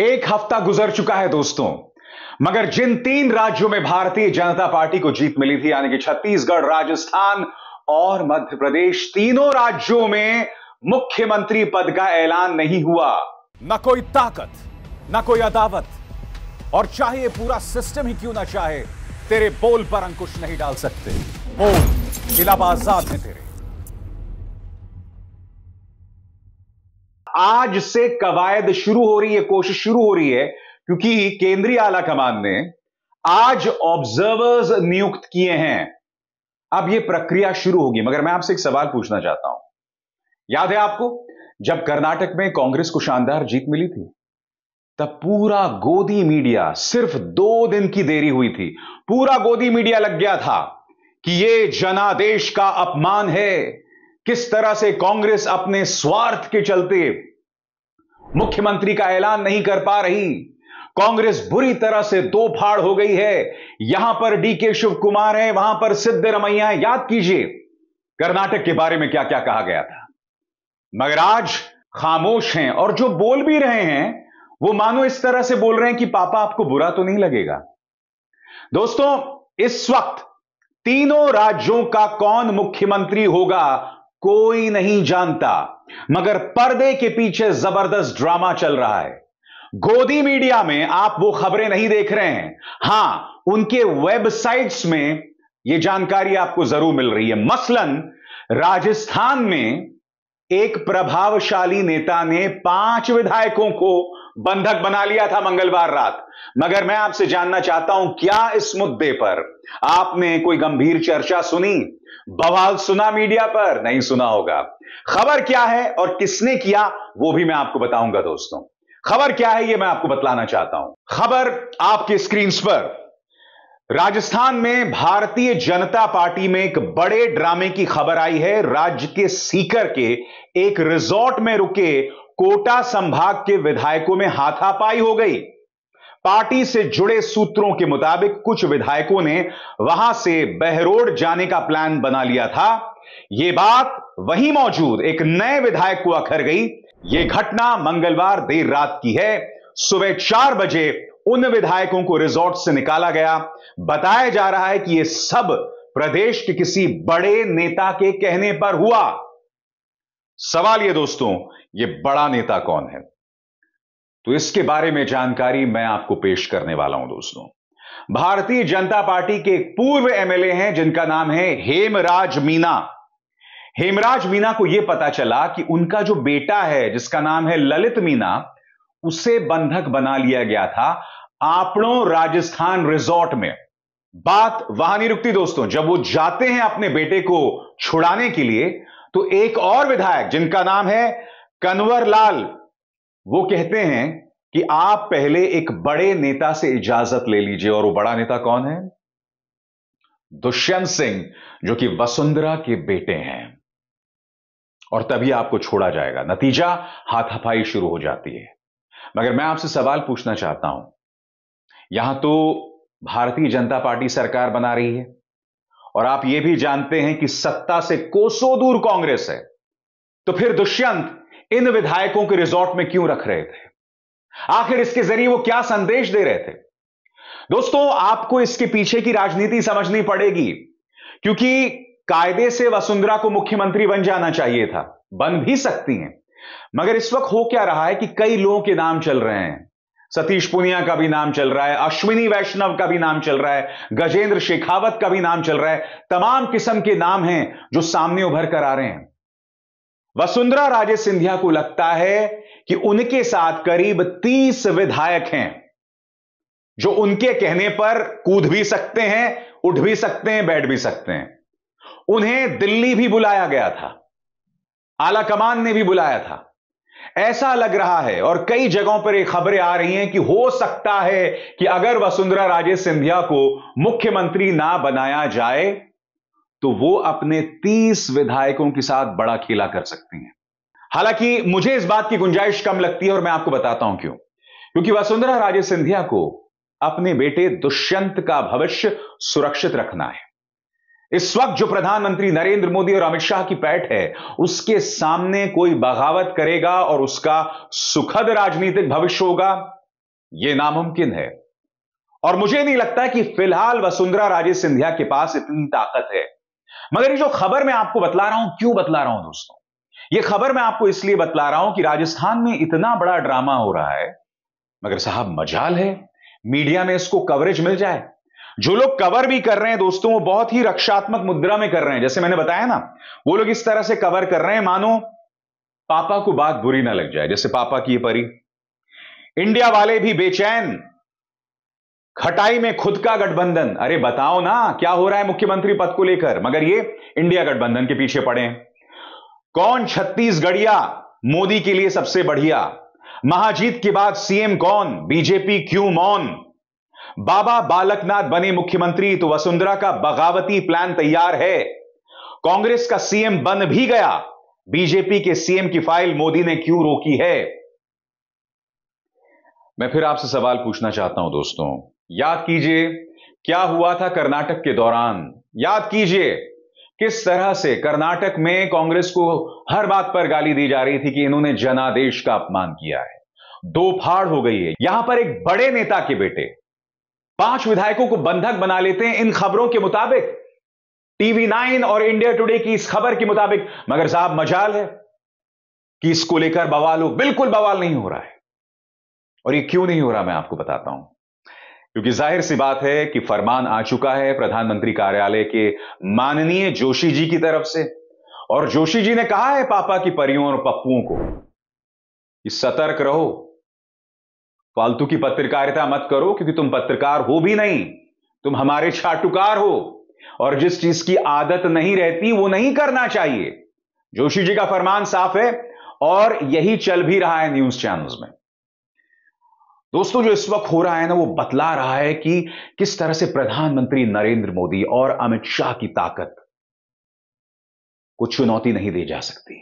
एक हफ्ता गुजर चुका है दोस्तों मगर जिन तीन राज्यों में भारतीय जनता पार्टी को जीत मिली थी यानी कि छत्तीसगढ़ राजस्थान और मध्य प्रदेश तीनों राज्यों में मुख्यमंत्री पद का ऐलान नहीं हुआ न कोई ताकत न कोई अदावत और चाहे पूरा सिस्टम ही क्यों ना चाहे तेरे बोल पर अंकुश नहीं डाल सकते बोल इलाहाबाद में तेरे आज से कवायद शुरू हो रही है कोशिश शुरू हो रही है क्योंकि केंद्रीय आला कमान ने आज ऑब्जर्वर्स नियुक्त किए हैं अब यह प्रक्रिया शुरू होगी मगर मैं आपसे एक सवाल पूछना चाहता हूं याद है आपको जब कर्नाटक में कांग्रेस को शानदार जीत मिली थी तब पूरा गोदी मीडिया सिर्फ दो दिन की देरी हुई थी पूरा गोदी मीडिया लग गया था कि यह जनादेश का अपमान है किस तरह से कांग्रेस अपने स्वार्थ के चलते मुख्यमंत्री का ऐलान नहीं कर पा रही कांग्रेस बुरी तरह से दो फाड़ हो गई है यहां पर डीके शिव कुमार है वहां पर सिद्ध है याद कीजिए कर्नाटक के बारे में क्या क्या कहा गया था मगर आज खामोश हैं और जो बोल भी रहे हैं वो मानो इस तरह से बोल रहे हैं कि पापा आपको बुरा तो नहीं लगेगा दोस्तों इस वक्त तीनों राज्यों का कौन मुख्यमंत्री होगा कोई नहीं जानता मगर पर्दे के पीछे जबरदस्त ड्रामा चल रहा है गोदी मीडिया में आप वो खबरें नहीं देख रहे हैं हां उनके वेबसाइट्स में ये जानकारी आपको जरूर मिल रही है मसलन राजस्थान में एक प्रभावशाली नेता ने पांच विधायकों को बंधक बना लिया था मंगलवार रात मगर मैं आपसे जानना चाहता हूं क्या इस मुद्दे पर आपने कोई गंभीर चर्चा सुनी बवाल सुना मीडिया पर नहीं सुना होगा खबर क्या है और किसने किया वो भी मैं आपको बताऊंगा दोस्तों खबर क्या है ये मैं आपको बतलाना चाहता हूं खबर आपके स्क्रीन पर राजस्थान में भारतीय जनता पार्टी में एक बड़े ड्रामे की खबर आई है राज्य के सीकर के एक रिजॉर्ट में रुके कोटा संभाग के विधायकों में हाथापाई हो गई पार्टी से जुड़े सूत्रों के मुताबिक कुछ विधायकों ने वहां से बहरोड जाने का प्लान बना लिया था यह बात वहीं मौजूद एक नए विधायक को अखर गई यह घटना मंगलवार देर रात की है सुबह चार बजे उन विधायकों को रिजॉर्ट से निकाला गया बताया जा रहा है कि यह सब प्रदेश के किसी बड़े नेता के कहने पर हुआ सवाल यह दोस्तों यह बड़ा नेता कौन है तो इसके बारे में जानकारी मैं आपको पेश करने वाला हूं दोस्तों भारतीय जनता पार्टी के एक पूर्व एमएलए हैं जिनका नाम है हेमराज मीना हेमराज मीना को यह पता चला कि उनका जो बेटा है जिसका नाम है ललित मीना उसे बंधक बना लिया गया था आपड़ों राजस्थान रिजॉर्ट में बात वहां नहीं रुकती दोस्तों जब वो जाते हैं अपने बेटे को छुड़ाने के लिए तो एक और विधायक जिनका नाम है कनवर लाल वो कहते हैं कि आप पहले एक बड़े नेता से इजाजत ले लीजिए और वो बड़ा नेता कौन है दुष्यंत सिंह जो कि वसुंधरा के बेटे हैं और तभी आपको छोड़ा जाएगा नतीजा हाथापाई शुरू हो जाती है मगर मैं आपसे सवाल पूछना चाहता हूं यहां तो भारतीय जनता पार्टी सरकार बना रही है और आप यह भी जानते हैं कि सत्ता से कोसों दूर कांग्रेस है तो फिर दुष्यंत इन विधायकों के रिजॉर्ट में क्यों रख रहे थे आखिर इसके जरिए वो क्या संदेश दे रहे थे दोस्तों आपको इसके पीछे की राजनीति समझनी पड़ेगी क्योंकि कायदे से वसुंधरा को मुख्यमंत्री बन जाना चाहिए था बन भी सकती हैं मगर इस वक्त हो क्या रहा है कि कई लोगों के नाम चल रहे हैं सतीश पुनिया का भी नाम चल रहा है अश्विनी वैष्णव का भी नाम चल रहा है गजेंद्र शेखावत का भी नाम चल रहा है तमाम किस्म के नाम हैं जो सामने उभर कर आ रहे हैं वसुंधरा राजे सिंधिया को लगता है कि उनके साथ करीब तीस विधायक हैं जो उनके कहने पर कूद भी सकते हैं उठ भी सकते हैं बैठ भी सकते हैं उन्हें दिल्ली भी बुलाया गया था आला कमान ने भी बुलाया था ऐसा लग रहा है और कई जगहों पर ये खबरें आ रही हैं कि हो सकता है कि अगर वसुंधरा राजे सिंधिया को मुख्यमंत्री ना बनाया जाए तो वो अपने तीस विधायकों के साथ बड़ा खेला कर सकती हैं हालांकि मुझे इस बात की गुंजाइश कम लगती है और मैं आपको बताता हूं क्यों क्योंकि वसुंधरा राजे सिंधिया को अपने बेटे दुष्यंत का भविष्य सुरक्षित रखना है इस वक्त जो प्रधानमंत्री नरेंद्र मोदी और अमित शाह की पैठ है उसके सामने कोई बगावत करेगा और उसका सुखद राजनीतिक भविष्य होगा यह नामुमकिन है और मुझे नहीं लगता कि फिलहाल वसुंधरा राजे सिंधिया के पास इतनी ताकत है मगर ये जो खबर मैं आपको बतला रहा हूं क्यों बतला रहा हूं दोस्तों ये खबर मैं आपको इसलिए बतला रहा हूं कि राजस्थान में इतना बड़ा ड्रामा हो रहा है मगर साहब मजाल है मीडिया में इसको कवरेज मिल जाए जो लोग कवर भी कर रहे हैं दोस्तों वो बहुत ही रक्षात्मक मुद्रा में कर रहे हैं जैसे मैंने बताया ना वो लोग इस तरह से कवर कर रहे हैं मानो पापा को बात बुरी ना लग जाए जैसे पापा की ये परी इंडिया वाले भी बेचैन खटाई में खुद का गठबंधन अरे बताओ ना क्या हो रहा है मुख्यमंत्री पद को लेकर मगर ये इंडिया गठबंधन के पीछे पड़े कौन छत्तीसगढ़िया मोदी के लिए सबसे बढ़िया महाजीत के बाद सीएम कौन बीजेपी क्यों मौन बाबा बालकनाथ बने मुख्यमंत्री तो वसुंधरा का बगावती प्लान तैयार है कांग्रेस का सीएम बन भी गया बीजेपी के सीएम की फाइल मोदी ने क्यों रोकी है मैं फिर आपसे सवाल पूछना चाहता हूं दोस्तों याद कीजिए क्या हुआ था कर्नाटक के दौरान याद कीजिए किस तरह से कर्नाटक में कांग्रेस को हर बात पर गाली दी जा रही थी कि इन्होंने जनादेश का अपमान किया है दो फाड़ हो गई है यहां पर एक बड़े नेता के बेटे पांच विधायकों को बंधक बना लेते हैं इन खबरों के मुताबिक टीवी नाइन और इंडिया टुडे की इस खबर के मुताबिक मगर साहब मजाल है कि इसको लेकर बवाल हो बिल्कुल बवाल नहीं हो रहा है और ये क्यों नहीं हो रहा मैं आपको बताता हूं क्योंकि जाहिर सी बात है कि फरमान आ चुका है प्रधानमंत्री कार्यालय के माननीय जोशी जी की तरफ से और जोशी जी ने कहा है पापा की परियों और पप्पुओं को कि सतर्क रहो फालतू की पत्रकारिता मत करो क्योंकि तुम पत्रकार हो भी नहीं तुम हमारे छाटुकार हो और जिस चीज की आदत नहीं रहती वो नहीं करना चाहिए जोशी जी का फरमान साफ है और यही चल भी रहा है न्यूज चैनल्स में दोस्तों जो इस वक्त हो रहा है ना वो बतला रहा है कि किस तरह से प्रधानमंत्री नरेंद्र मोदी और अमित शाह की ताकत को चुनौती नहीं दी जा सकती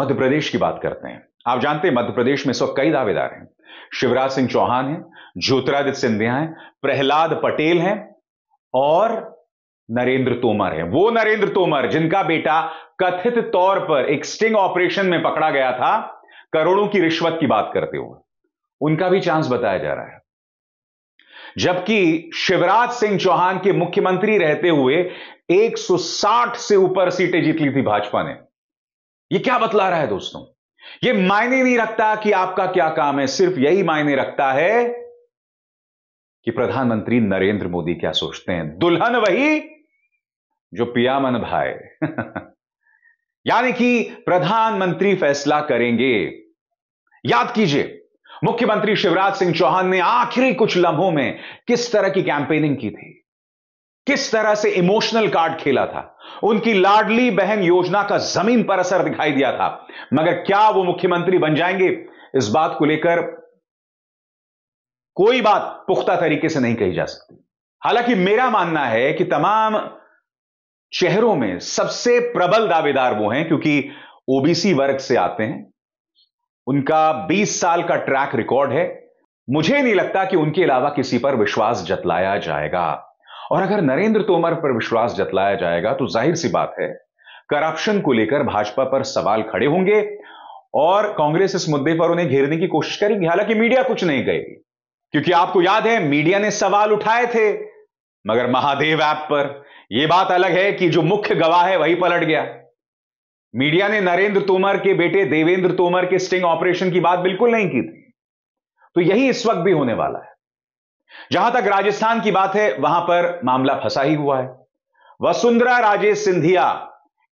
मध्य प्रदेश की बात करते हैं आप जानते हैं मध्य प्रदेश में इस वक्त कई दावेदार हैं शिवराज सिंह चौहान हैं ज्योतिरादित्य सिंधिया हैं प्रहलाद पटेल हैं और नरेंद्र तोमर है वो नरेंद्र तोमर जिनका बेटा कथित तौर पर एक स्टिंग ऑपरेशन में पकड़ा गया था करोड़ों की रिश्वत की बात करते हुए उनका भी चांस बताया जा रहा है जबकि शिवराज सिंह चौहान के मुख्यमंत्री रहते हुए 160 से ऊपर सीटें जीत ली थी भाजपा ने यह क्या बतला रहा है दोस्तों यह मायने नहीं रखता कि आपका क्या काम है सिर्फ यही मायने रखता है कि प्रधानमंत्री नरेंद्र मोदी क्या सोचते हैं दुल्हन वही जो पियामन भाई यानी कि प्रधानमंत्री फैसला करेंगे याद कीजिए मुख्यमंत्री शिवराज सिंह चौहान ने आखिरी कुछ लम्हों में किस तरह की कैंपेनिंग की थी किस तरह से इमोशनल कार्ड खेला था उनकी लाडली बहन योजना का जमीन पर असर दिखाई दिया था मगर क्या वो मुख्यमंत्री बन जाएंगे इस बात को लेकर कोई बात पुख्ता तरीके से नहीं कही जा सकती हालांकि मेरा मानना है कि तमाम चेहरों में सबसे प्रबल दावेदार वो हैं क्योंकि ओबीसी वर्ग से आते हैं उनका 20 साल का ट्रैक रिकॉर्ड है मुझे नहीं लगता कि उनके अलावा किसी पर विश्वास जतलाया जाएगा और अगर नरेंद्र तोमर पर विश्वास जतलाया जाएगा तो जाहिर सी बात है करप्शन को लेकर भाजपा पर सवाल खड़े होंगे और कांग्रेस इस मुद्दे पर उन्हें घेरने की कोशिश करेगी हालांकि मीडिया कुछ नहीं कहेगी क्योंकि आपको याद है मीडिया ने सवाल उठाए थे मगर महादेव ऐप पर यह बात अलग है कि जो मुख्य गवाह है वही पलट गया मीडिया ने नरेंद्र तोमर के बेटे देवेंद्र तोमर के स्टिंग ऑपरेशन की बात बिल्कुल नहीं की थी तो यही इस वक्त भी होने वाला है जहां तक राजस्थान की बात है वहां पर मामला फंसा ही हुआ है वसुंधरा राजे सिंधिया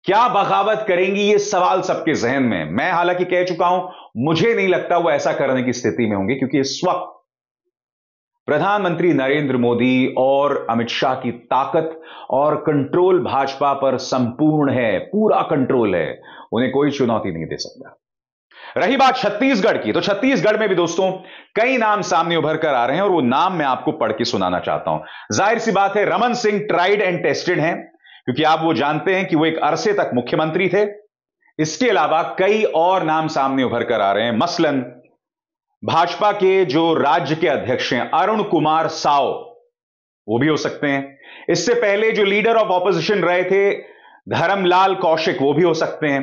क्या बगावत करेंगी ये सवाल सबके जहन में मैं हालांकि कह चुका हूं मुझे नहीं लगता वो ऐसा करने की स्थिति में होंगे क्योंकि इस वक्त प्रधानमंत्री नरेंद्र मोदी और अमित शाह की ताकत और कंट्रोल भाजपा पर संपूर्ण है पूरा कंट्रोल है उन्हें कोई चुनौती नहीं दे सकता रही बात छत्तीसगढ़ की तो छत्तीसगढ़ में भी दोस्तों कई नाम सामने उभर कर आ रहे हैं और वो नाम मैं आपको पढ़ के सुनाना चाहता हूं जाहिर सी बात है Raman Singh tried and tested है क्योंकि आप वो जानते हैं कि वो एक अरसे तक मुख्यमंत्री थे इसके अलावा कई और नाम सामने उभर कर आ रहे हैं मसलन भाजपा के जो राज्य के अध्यक्ष हैं अरुण कुमार साव वो भी हो सकते हैं इससे पहले जो लीडर ऑफ ऑपोजिशन रहे थे धर्मलाल कौशिक वो भी हो सकते हैं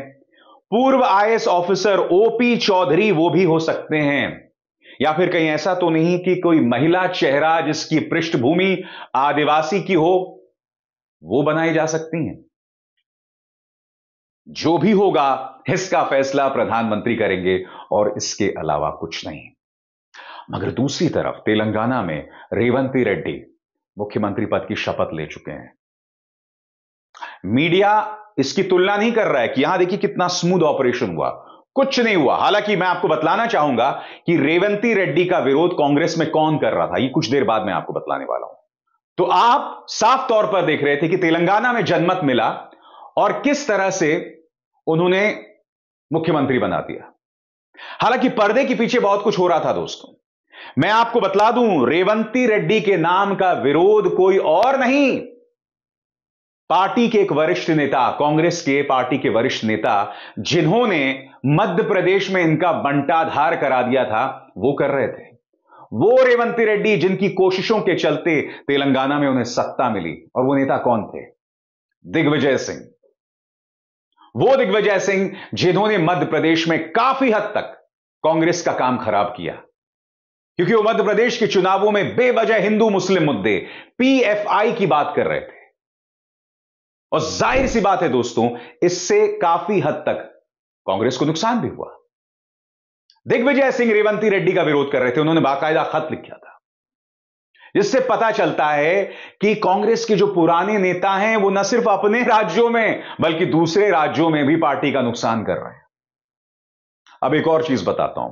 पूर्व आईएस ऑफिसर ओपी चौधरी वो भी हो सकते हैं या फिर कहीं ऐसा तो नहीं कि कोई महिला चेहरा जिसकी पृष्ठभूमि आदिवासी की हो वो बनाई जा सकती हैं जो भी होगा इसका फैसला प्रधानमंत्री करेंगे और इसके अलावा कुछ नहीं मगर दूसरी तरफ तेलंगाना में रेवंती रेड्डी मुख्यमंत्री पद की शपथ ले चुके हैं मीडिया इसकी तुलना नहीं कर रहा है कि यहां देखिए कितना स्मूथ ऑपरेशन हुआ कुछ नहीं हुआ हालांकि मैं आपको बतलाना चाहूंगा कि रेवंती रेड्डी का विरोध कांग्रेस में कौन कर रहा था ये कुछ देर बाद मैं आपको बतलाने वाला हूं तो आप साफ तौर पर देख रहे थे कि तेलंगाना में जनमत मिला और किस तरह से उन्होंने मुख्यमंत्री बना दिया हालांकि पर्दे के पीछे बहुत कुछ हो रहा था दोस्तों मैं आपको बतला दूं रेवंती रेड्डी के नाम का विरोध कोई और नहीं पार्टी के एक वरिष्ठ नेता कांग्रेस के पार्टी के वरिष्ठ नेता जिन्होंने मध्य प्रदेश में इनका बंटाधार करा दिया था वो कर रहे थे वो रेवंती रेड्डी जिनकी कोशिशों के चलते तेलंगाना में उन्हें सत्ता मिली और वो नेता कौन थे दिग्विजय सिंह वो दिग्विजय सिंह जिन्होंने मध्य प्रदेश में काफी हद तक कांग्रेस का काम खराब किया क्योंकि वो मध्य प्रदेश के चुनावों में बेवजह हिंदू मुस्लिम मुद्दे पीएफआई की बात कर रहे थे और जाहिर सी बात है दोस्तों इससे काफी हद तक कांग्रेस को नुकसान भी हुआ दिग्विजय सिंह रेवंती रेड्डी का विरोध कर रहे थे उन्होंने बाकायदा खत लिखा था जिससे पता चलता है कि कांग्रेस के जो पुराने नेता हैं वो न सिर्फ अपने राज्यों में बल्कि दूसरे राज्यों में भी पार्टी का नुकसान कर रहे हैं अब एक और चीज बताता हूं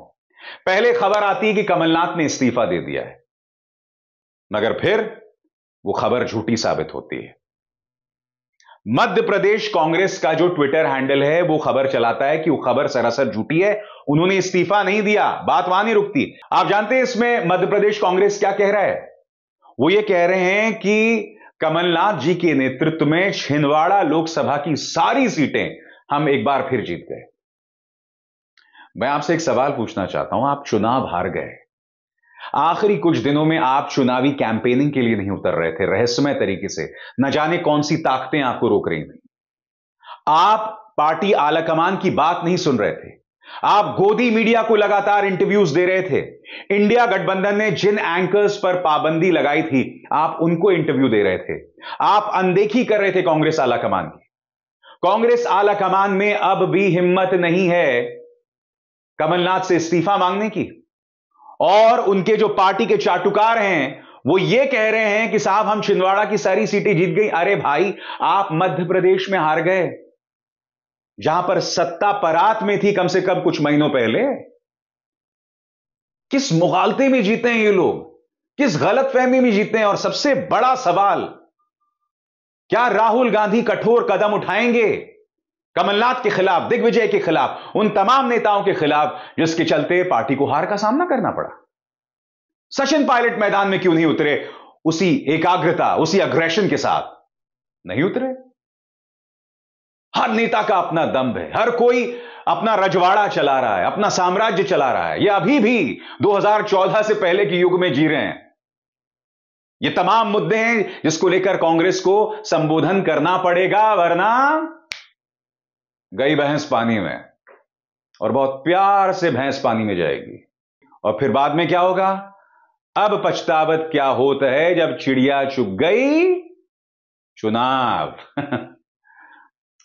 पहले खबर आती है कि कमलनाथ ने इस्तीफा दे दिया है मगर फिर वो खबर झूठी साबित होती है मध्य प्रदेश कांग्रेस का जो ट्विटर हैंडल है वो खबर चलाता है कि वो खबर सरासर झूठी है उन्होंने इस्तीफा नहीं दिया बात वहां नहीं रुकती आप जानते हैं इसमें मध्य प्रदेश कांग्रेस क्या कह रहा है वो ये कह रहे हैं कि कमलनाथ जी के नेतृत्व में छिंदवाड़ा लोकसभा की सारी सीटें हम एक बार फिर जीत गए मैं आपसे एक सवाल पूछना चाहता हूं आप चुनाव हार गए आखिरी कुछ दिनों में आप चुनावी कैंपेनिंग के लिए नहीं उतर रहे थे रहस्यमय तरीके से न जाने कौन सी ताकतें आपको रोक रही थी आप पार्टी आलाकमान की बात नहीं सुन रहे थे आप गोदी मीडिया को लगातार इंटरव्यूज दे रहे थे इंडिया गठबंधन ने जिन एंकर्स पर पाबंदी लगाई थी आप उनको इंटरव्यू दे रहे थे आप अनदेखी कर रहे थे कांग्रेस आला कमान की कांग्रेस आला कमान में अब भी हिम्मत नहीं है कमलनाथ से इस्तीफा मांगने की और उनके जो पार्टी के चाटुकार हैं वो ये कह रहे हैं कि साहब हम छिंदवाड़ा की सारी सीटें जीत गई अरे भाई आप मध्य प्रदेश में हार गए जहां पर सत्ता परात में थी कम से कम कुछ महीनों पहले किस मुगालते में जीते हैं ये लोग किस गलत फहमी में जीते हैं और सबसे बड़ा सवाल क्या राहुल गांधी कठोर कदम उठाएंगे कमलनाथ के खिलाफ दिग्विजय के खिलाफ उन तमाम नेताओं के खिलाफ जिसके चलते पार्टी को हार का सामना करना पड़ा सचिन पायलट मैदान में क्यों नहीं उतरे उसी एकाग्रता उसी अग्रेशन के साथ नहीं उतरे हर नेता का अपना दम है हर कोई अपना रजवाड़ा चला रहा है अपना साम्राज्य चला रहा है ये अभी भी 2014 से पहले के युग में जी रहे हैं ये तमाम मुद्दे हैं जिसको लेकर कांग्रेस को संबोधन करना पड़ेगा वरना गई भैंस पानी में और बहुत प्यार से भैंस पानी में जाएगी और फिर बाद में क्या होगा अब पछतावत क्या होता है जब चिड़िया चुग गई चुनाव